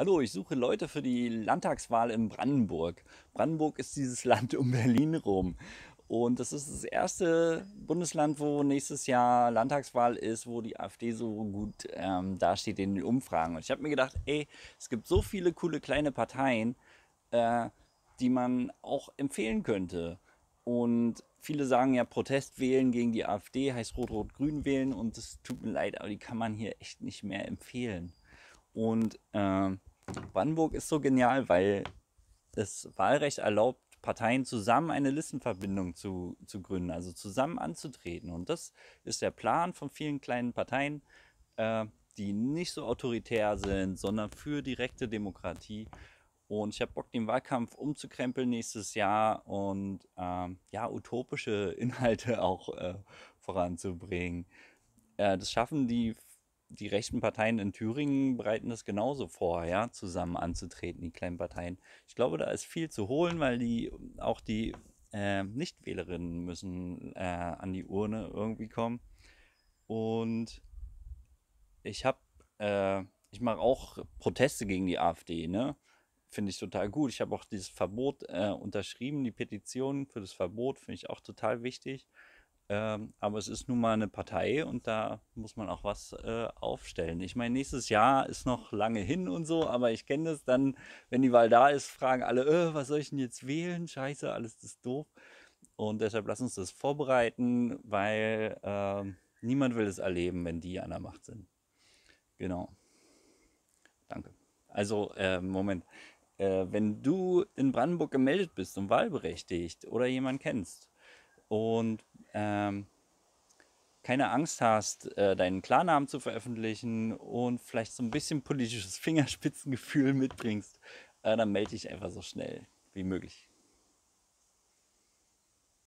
Hallo, ich suche Leute für die Landtagswahl in Brandenburg. Brandenburg ist dieses Land um Berlin rum. Und das ist das erste Bundesland, wo nächstes Jahr Landtagswahl ist, wo die AfD so gut ähm, dasteht in den Umfragen. Und ich habe mir gedacht, ey, es gibt so viele coole kleine Parteien, äh, die man auch empfehlen könnte. Und viele sagen ja, Protest wählen gegen die AfD heißt Rot-Rot-Grün wählen. Und es tut mir leid, aber die kann man hier echt nicht mehr empfehlen. Und äh, Brandenburg ist so genial, weil das Wahlrecht erlaubt, Parteien zusammen eine Listenverbindung zu, zu gründen, also zusammen anzutreten. Und das ist der Plan von vielen kleinen Parteien, äh, die nicht so autoritär sind, sondern für direkte Demokratie. Und ich habe Bock, den Wahlkampf umzukrempeln nächstes Jahr und ähm, ja, utopische Inhalte auch äh, voranzubringen. Äh, das schaffen die die rechten Parteien in Thüringen bereiten das genauso vor, ja, zusammen anzutreten, die kleinen Parteien. Ich glaube, da ist viel zu holen, weil die auch die äh, Nichtwählerinnen müssen äh, an die Urne irgendwie kommen. Und ich habe, äh, ich mache auch Proteste gegen die AfD, ne? Finde ich total gut. Ich habe auch dieses Verbot äh, unterschrieben, die Petition für das Verbot finde ich auch total wichtig. Ähm, aber es ist nun mal eine Partei und da muss man auch was äh, aufstellen. Ich meine, nächstes Jahr ist noch lange hin und so, aber ich kenne das dann, wenn die Wahl da ist, fragen alle, äh, was soll ich denn jetzt wählen? Scheiße, alles ist doof. Und deshalb lass uns das vorbereiten, weil äh, niemand will es erleben, wenn die an der Macht sind. Genau. Danke. Also, ähm, Moment. Äh, wenn du in Brandenburg gemeldet bist und wahlberechtigt oder jemand kennst, und ähm, keine Angst hast, äh, deinen Klarnamen zu veröffentlichen und vielleicht so ein bisschen politisches Fingerspitzengefühl mitbringst, äh, dann melde dich einfach so schnell wie möglich.